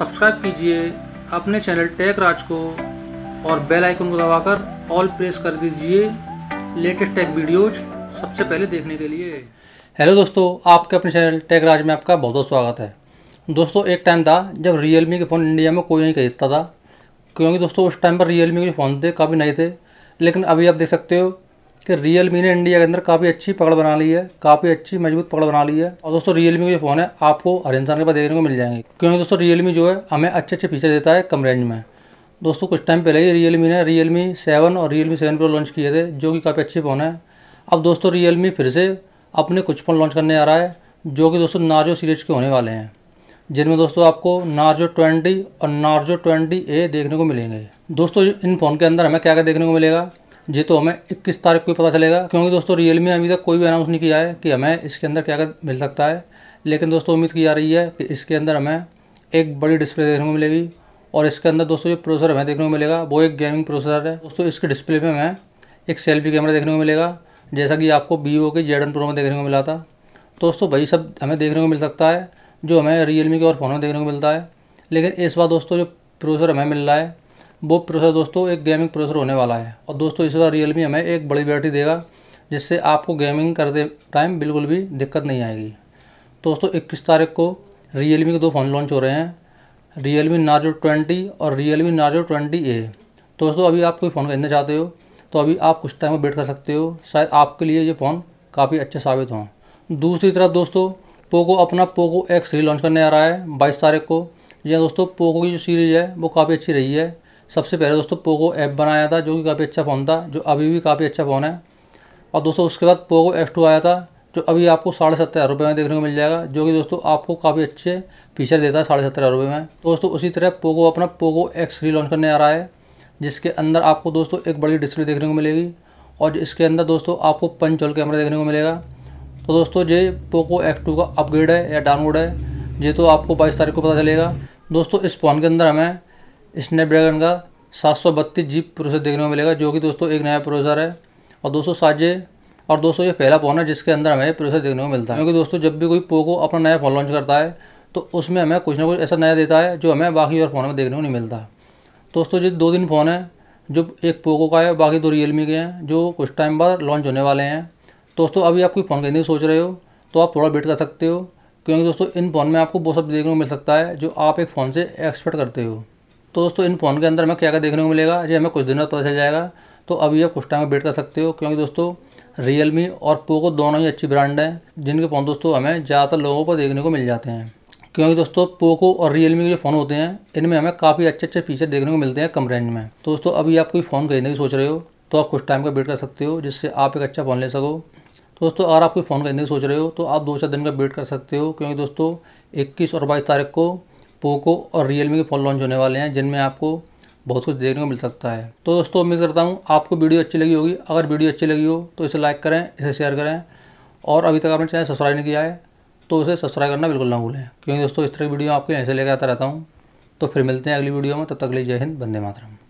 subscribe कीजिए अपने channel take राज को और बेल आइकन को दबाकर ऑल प्रेस कर दीजिए लेटेस्ट टेक वीडियोज सबसे पहले देखने के लिए हेलो दोस्तों आपके अपने चैनल टेक राज में आपका बहुत बहुत स्वागत है दोस्तों एक टाइम था जब रियल के फ़ोन इंडिया में कोई नहीं खरीदता था क्योंकि दोस्तों उस टाइम पर रियल के फ़ोन तो थे काफ़ी नए थे लेकिन अभी आप देख सकते हो कि रियल मी ने इंडिया के अंदर काफ़ी अच्छी पकड़ बना ली है काफ़ी अच्छी मजबूत पकड़ बना ली है और दोस्तों रियल मी के फ़ोन है आपको हर इंसान के पास देखने को मिल जाएंगे क्योंकि दोस्तों रियल मी जो है हमें अच्छे अच्छे फीचर देता है कम रेंज में दोस्तों कुछ टाइम पहले ही रियल मी ने रियल मी सेवन और Realme seven pro launch किए थे जो कि काफ़ी अच्छे फ़ोन है अब दोस्तों रियल मी फिर से अपने कुछ फ़ोन लॉन्च करने आ रहा है जो कि दोस्तों नार्जो सीरीज़ के होने वाले हैं जिनमें दोस्तों आपको नार्जो ट्वेंटी और नार्जो ट्वेंटी ए देखने को मिलेंगे दोस्तों इन फ़ोन के अंदर हमें क्या क्या देखने को मिलेगा ये तो हमें 21 तारीख को पता चलेगा क्योंकि दोस्तों रियलमी अभी तक कोई भी अनाउंस नहीं किया है कि हमें इसके अंदर क्या क्या मिल सकता है लेकिन दोस्तों उम्मीद की जा रही है कि इसके अंदर हमें एक बड़ी डिस्प्ले देखने को मिलेगी और इसके अंदर दोस्तों जो प्रोसेसर हमें देखने को मिलेगा वो एक गेमिंग प्रोसेसर है दोस्तों इसके डिस्प्ले में हमें एक सेल्फी कैमरा देखने को मिलेगा जैसा कि आपको बी ओ के जेडन प्रो में देखने को मिला था तो दोस्तों वही सब हमें देखने को मिल सकता है जो हमें रियलमी के और फ़ोन में देखने को मिलता है लेकिन इस बार दोस्तों जो प्रोसेसर हमें मिल रहा है वो प्रोसेसर दोस्तों एक गेमिंग प्रोसेसर होने वाला है और दोस्तों इस बार रियलमी हमें एक बड़ी बैटरी देगा जिससे आपको गेमिंग करते टाइम बिल्कुल भी दिक्कत नहीं आएगी दोस्तों इक्कीस तारीख को रियलमी के दो फ़ोन लॉन्च हो रहे हैं रियलमी नार्जो ट्वेंटी और रियलमी नार्जो ट्वेंटी ए दोस्तों अभी आप कोई फ़ोन खरीदना चाहते हो तो अभी आप कुछ टाइम में वेट कर सकते हो शायद आपके लिए ये फ़ोन काफ़ी अच्छे साबित हों दूसरी तरफ दोस्तों पोको अपना पोको एक्स थ्री लॉन्च करने आ रहा है बाईस तारीख को यह दोस्तों पोको की जो सीरीज़ है वो काफ़ी अच्छी रही है सबसे पहले दोस्तों पोगो ऐप बनाया था जो कि काफ़ी अच्छा फ़ोन था जो अभी भी काफ़ी अच्छा फ़ोन है और दोस्तों उसके बाद पोगो एक्स टू आया था जो अभी आपको साढ़े हजार रुपये में देखने को मिल जाएगा जो कि दोस्तों आपको काफ़ी अच्छे फीचर देता है साढ़े हज़ार रुपये में तो दोस्तों उसी तरह पोगो अपना पोगो एक्स री लॉन्च करने आ रहा है जिसके अंदर आपको दोस्तों एक बड़ी डिस्प्ले देखने को मिलेगी और इसके अंदर दोस्तों आपको पंच कैमरा देखने को मिलेगा तो दोस्तों ये पोको एक्स टू का अपग्रेड है या डाउनलोड है ये तो आपको बाईस तारीख को पता चलेगा दोस्तों इस फ़ोन के अंदर हमें स्नैपड्रैगन का सात सौ बत्तीस जी प्रोसेसर देखने को मिलेगा जो कि दोस्तों एक नया प्रोसेसर है और दोस्तों सात जे और दोस्तों ये पहला फ़ोन है जिसके अंदर हमें प्रोसेसर देखने को मिलता है क्योंकि दोस्तों जब भी कोई पोको अपना नया फ़ोन लॉन्च करता है तो उसमें हमें कुछ ना कुछ ऐसा नया देता है जो हमें बाकी और फ़ोन में देखने को नहीं मिलता दोस्तों जो दो तीन फ़ोन हैं जो एक पोको का है बाकी दो रियलमी के हैं जो कुछ टाइम बाद लॉन्च होने वाले हैं दोस्तों अभी आप कोई फ़ोन खरीदने सोच रहे हो तो आप थोड़ा वेट कर सकते हो क्योंकि दोस्तों इन फ़ोन में आपको वो सब देखने को मिल सकता है जो आप एक फ़ोन से एक्सपेक्ट करते हो तो दोस्तों इन फ़ोन के अंदर हमें क्या क्या देखने को मिलेगा ये हमें कुछ दिनों पता चल जाएगा तो अभी आप कुछ टाइम वेट कर सकते हो क्योंकि दोस्तों रियलमी और पोको दोनों ही अच्छी ब्रांड हैं जिनके फ़ोन दोस्तों हमें ज़्यादातर लोगों को देखने को मिल जाते हैं क्योंकि दोस्तों पोको और रियलमी के जो फ़ोन होते हैं इनमें हमें काफ़ी अच्छे अच्छे फीचर देखने को मिलते हैं कम रेंज में तो दोस्तों अभी आप कोई फ़ोन खरीदने की सोच रहे हो तो आप कुछ टाइम का वेट कर सकते हो जिससे आप एक अच्छा फ़ोन ले सको तो दोस्तों अगर आप कोई फ़ोन खरीदने की सोच रहे हो तो आप दो चार दिन का वेट कर सकते हो क्योंकि दोस्तों इक्कीस और बाईस तारीख को पोको और रियलमी के फ़ोन लॉन्च होने वाले हैं जिनमें आपको बहुत कुछ देखने को मिल सकता है तो दोस्तों उम्मीद करता हूँ आपको वीडियो अच्छी लगी होगी अगर वीडियो अच्छी लगी हो तो इसे लाइक करें इसे शेयर करें और अभी तक आपने चैनल सब्सक्राइब नहीं किया है तो उसे सब्सक्राइब करना बिल्कुल ना भूलें क्योंकि दोस्तों इस तरह की वीडियो आपके यहाँ से लेकर आता रहता हूँ तो फिर मिलते हैं अगली वीडियो में तब तक ले जय हिंद बंदे मातरम